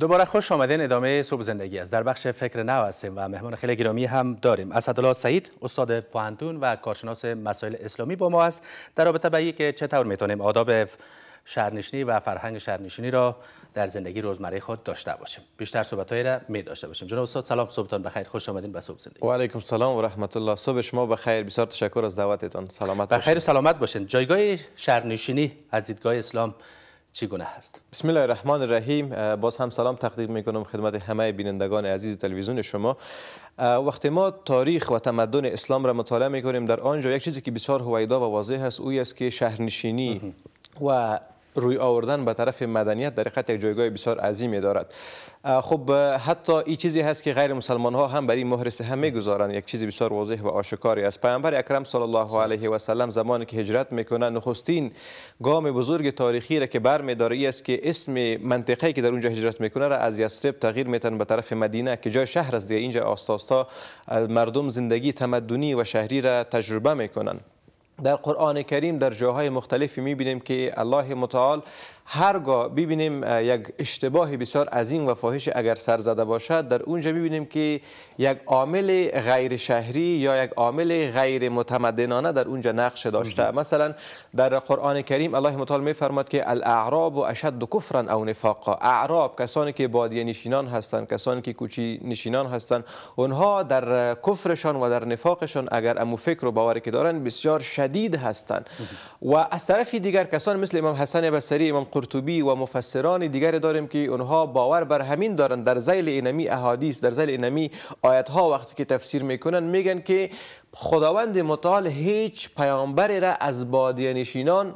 دوباره خوش آمدین ادامه صبح زندگی است در بخش فکر نو هستیم و مهمان خیلی گرامی هم داریم اسدالله سعید استاد پوانتون و کارشناس مسائل اسلامی با ما است در رابطه با که چطور میتونیم آداب شهرنشینی و فرهنگ شهرنشینی را در زندگی روزمره خود داشته باشیم بیشتر صحبتهایی را می داشته باشیم جناب استاد سلام صبحتان بخیر خوش آمدین به صبح زندگی و علیکم سلام و رحمت الله صبح شما بخیر بسیار تشکر از دعوتتان سلامت بخیر سلامت باشین جایگاه شهرنشینی از دیدگاه اسلام چگونه است بسم الله الرحمن الرحیم باز هم سلام تقدیم می کنم خدمت همه بینندگان عزیز تلویزیون شما وقتی ما تاریخ و تمدن اسلام را مطالعه می کنیم در آنجا یک چیزی که بسیار هویدا و واضح است او است که شهرنشینی و روی آوردن به طرف مدنیت در حقیقت یک جایگاه بسیار عظیمی دارد خب حتی این چیزی هست که غیر مسلمان ها هم برای مهر هم میگذارند یک چیز بسیار واضح و آشکاری است پیامبر اکرم صلی الله علیه و سلم زمانی که هجرت میکنه نخستین گام بزرگ تاریخی را که میداره است که اسم منطقه‌ای که در اونجا هجرت میکنه را از یثرب تغییر میتن به طرف مدینه که جای شهر است اینجا آستاستا مردم زندگی تمدنی و شهری را تجربه میکنند در قرآن کریم در جاهای مختلفی میبینیم که الله متعال هرگاه ببینیم یک اشتباه بسیار عظیم و فاحش اگر سر زده باشد در اونجا ببینیم که یک عامل غیر شهری یا یک عامل غیر متمدنانه در اونجا نقش داشته مثلا در قرآن کریم الله متعال فرماد که الاعراب و اشد کفرن او نفاقا اعراب کسانی که بادی نشینان هستند کسانی که کوچی نشینان هستند اونها در کفرشان و در نفاقشان اگر امو فکر و باوری که دارن بسیار شدید هستند و از طرف دیگر کسان مثل امام حسن بصری امام قرطبی و مفسران دیگری داریم که اونها باور بر همین دارن در زیل اینمی احادیث در زیل اینمی آیت ها وقتی که تفسیر میکنن میگن که خداوند متعال هیچ پیامبری را از نشینان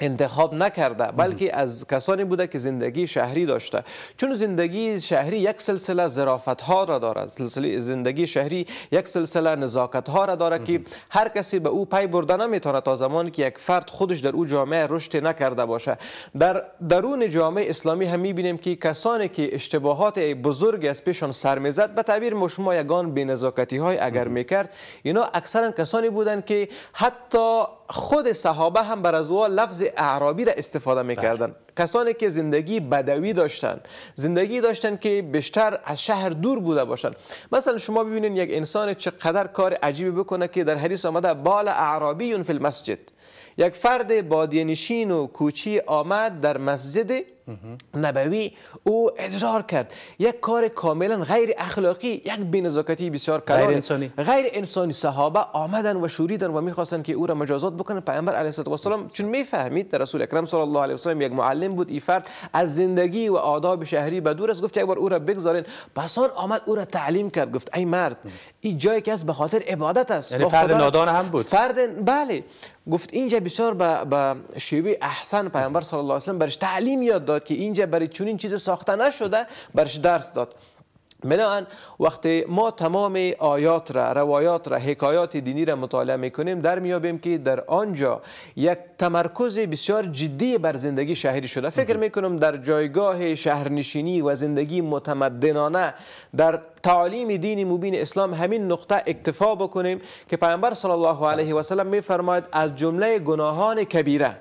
انتخاب نکرده بلکه از کسانی بوده که زندگی شهری داشته چون زندگی شهری یک سلسله ظرافت ها را دارد سلسله زندگی شهری یک سلسله نزاکت ها را داره که هر کسی به او پی برده نمیتونه تا زمانی که یک فرد خودش در او جامعه رشد نکرده باشه در درون جامعه اسلامی هم میبینیم که کسانی که اشتباهات بزرگ از پیشون سر میزد به تعبیر شما یگان بی‌نزاکتی های اگر میکرد اینا اکثرا کسانی بودند که حتی خود صحابه هم بر از لفظ اعرابی را استفاده میکردن بله. کسانی که زندگی بدوی داشتن زندگی داشتن که بیشتر از شهر دور بوده باشن مثلا شما ببینید یک انسان چقدر کار عجیبی بکنه که در حدیث آمده بال اعرابیون فی المسجد یک فرد بادینشین و کوچی آمد در مسجد نبوی او ادرار کرد یک کار کاملا غیر اخلاقی یک بینزاکتی بسیار کلان غیر انسانی غیر انسانی صحابه آمدن و شوریدن و میخواستن که او را مجازات بکنن پیامبر علیه السلام چون میفهمید رسول اکرم صلی الله علیه و یک معلم بود این فرد از زندگی و آداب شهری به دور است گفت یک بار او را بگذارین آن آمد او را تعلیم کرد گفت ای مرد این جای که است به خاطر عبادت است یعنی فرد نادان هم بود فرد بله گفت اینجا بسیار به شیوه احسن پیامبر صلی الله علیه و برش تعلیم یاد داد که اینجا برای چونین چیز ساخته نشده برش درس داد بنابراین وقتی ما تمام آیات را روایات را حکایات دینی را مطالعه میکنیم در میابیم که در آنجا یک تمرکز بسیار جدی بر زندگی شهری شده فکر میکنم در جایگاه شهرنشینی و زندگی متمدنانه در تعالیم دین مبین اسلام همین نقطه اکتفا بکنیم که پیامبر صلی الله علیه و سلم میفرماید از جمله گناهان کبیره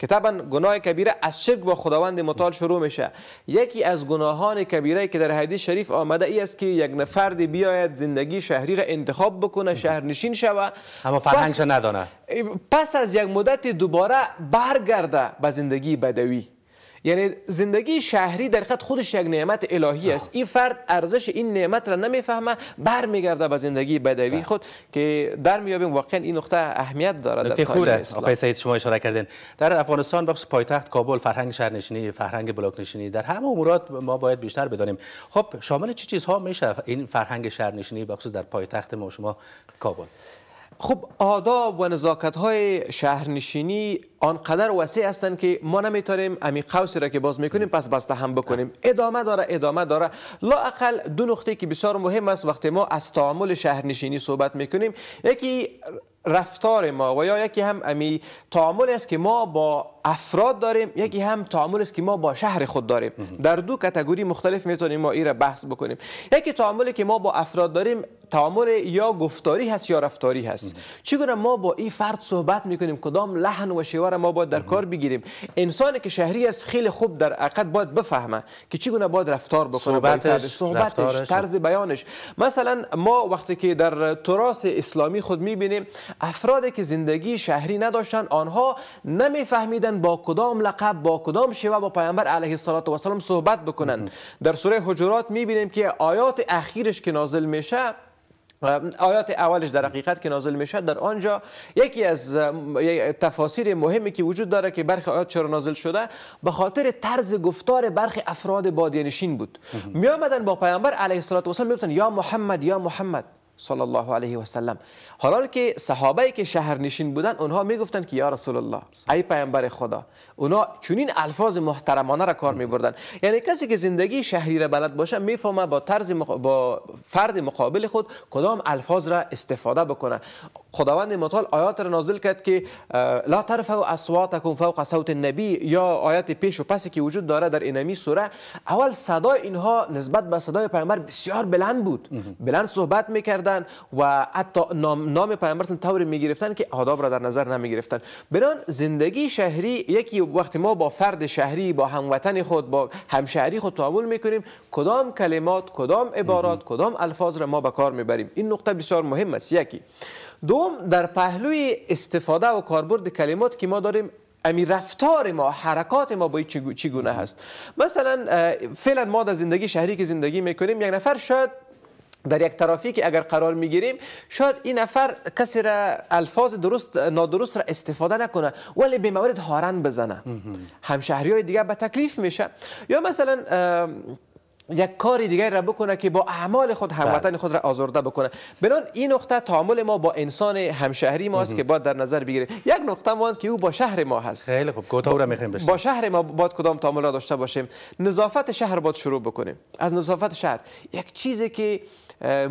که طبعا گناه کبیره از شرک با خداوند متعال شروع میشه یکی از گناهان کبیره که در حدیث شریف آمده ای است که یک نفر بیاید زندگی شهری را انتخاب بکنه شهرنشین شوه اما فرهنگش ندانه پس از یک مدت دوباره برگرده به زندگی بدوی یعنی زندگی شهری در حقیقت خودش یک نعمت الهی است این فرد ارزش این نعمت را نمیفهمه برمیگرده به زندگی بدوی بله. خود که در میابیم واقعا این نقطه اهمیت دارد در خوبه آقای سید شما اشاره کردین در افغانستان بخش پایتخت کابل فرهنگ شهرنشینی فرهنگ بلاک نشینی در همه امورات ما باید بیشتر بدانیم خب شامل چه چی چیزها میشه این فرهنگ شهرنشینی بخصوص در پایتخت ما شما کابل خب آداب و نزاکت های شهرنشینی آنقدر وسیع هستند که ما نمیتونیم امی قوسی را که باز میکنیم پس بسته هم بکنیم ادامه داره ادامه داره لاقل دو نقطه که بسیار مهم است وقتی ما از تعامل شهرنشینی صحبت میکنیم یکی رفتار ما و یا یکی هم امی تعامل است که ما با افراد داریم یکی هم تعامل است که ما با شهر خود داریم در دو کتگوری مختلف میتونیم ما این را بحث بکنیم یکی تعاملی که ما با افراد داریم تعامل یا گفتاری هست یا رفتاری هست چگونه ما با این فرد صحبت میکنیم کدام لحن و شیوه ما باید در کار بگیریم انسانی که شهری است خیلی خوب در عقد باید بفهمه که چگونه باید رفتار بکنه صحبتش, صحبتش طرز بیانش مثلا ما وقتی که در تراس اسلامی خود میبینیم افرادی که زندگی شهری نداشتن آنها نمیفهمیدن با کدام لقب با کدام شیوه با پیامبر علیه السلام صحبت بکنن در سوره حجرات میبینیم که آیات اخیرش که نازل میشه آیات اولش در حقیقت که نازل میشد در آنجا یکی از تفاسیر مهمی که وجود داره که برخی آیات چرا نازل شده به خاطر طرز گفتار برخی افراد بادینشین بود میامدن با پیامبر علیه الصلاه و السلام یا محمد یا محمد صلی الله علیه و سلم حالا که صحابه که شهر نشین بودن اونها میگفتن که یا رسول الله ای پیامبر خدا اونها چنین الفاظ محترمانه را کار میبردن یعنی کسی که زندگی شهری را بلد باشه میفهمه با طرز با فرد مقابل خود کدام الفاظ را استفاده بکنه خداوند متعال آیات را نازل کرد که لا و ترفعوا کن فوق صوت نبی یا آیات پیش و پسی که وجود داره در اینمی سوره اول صدای اینها نسبت به صدای پیامبر بسیار بلند بود بلند صحبت میکردن و حتی نام, نام پیامبر طوری میگرفتن که آداب را در نظر نمیگرفتن بران زندگی شهری یکی وقتی ما با فرد شهری با هموطن خود با همشهری خود تعامل میکنیم کدام کلمات کدام عبارات کدام الفاظ را ما به کار میبریم این نقطه بسیار مهم است یکی دوم در پهلوی استفاده و کاربرد کلمات که ما داریم امی رفتار ما حرکات ما با چگونه هست مثلا فعلا ما در زندگی شهری که زندگی میکنیم یک نفر شاید در یک ترافیک اگر قرار میگیریم شاید این نفر کسی را الفاظ درست نادرست را استفاده نکنه ولی به مورد هارن بزنه همشهری های دیگه به تکلیف میشه یا مثلا یک کاری دیگر را بکنه که با اعمال خود هموطن بله. خود را آزرده بکنه بنان این نقطه تعامل ما با انسان همشهری ما است که باید در نظر بگیره یک نقطه ما که او با شهر ما هست خیلی خوب کوتاه را میخوایم با شهر ما باید کدام تعامل را داشته باشیم نظافت شهر باید شروع بکنیم از نظافت شهر یک چیزی که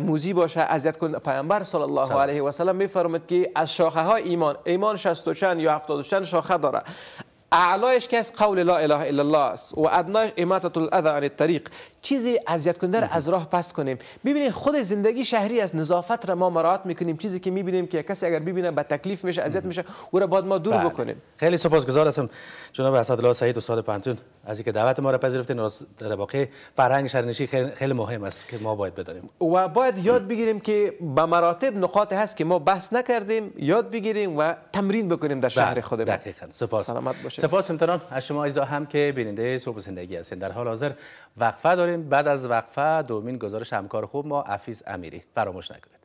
موزی باشه اذیت کن پیامبر صلی الله علیه و سلم میفرمود که از شاخه های ایمان ایمان 60 چند یا 70 چند شاخه داره اعلایش که از قول لا اله الا الله است و ادنایش اماتت الاذی عن الطریق چیزی اذیت کننده را از راه پس کنیم ببینید خود زندگی شهری از نظافت را ما مراعات میکنیم چیزی که میبینیم که کسی اگر ببینه به تکلیف میشه اذیت میشه او را باید ما دور بله. بکنیم خیلی سپاسگزار هستم جناب الله سعید استاد پنتون از اینکه دعوت ما را پذیرفتین در واقع فرهنگ شهرنشی خیلی مهم است که ما باید بدانیم و باید یاد بگیریم که به مراتب نقاط هست که ما بحث نکردیم یاد بگیریم و تمرین بکنیم در شهر بله. خودمون دقیقاً سپاس سلامت باشید سپاس امتنان از شما ایزا هم که بیننده صبح زندگی هستین در حال حاضر وقفه بعد از وقفه دومین گزارش همکار خوب ما عفیز امیری فراموش نکنید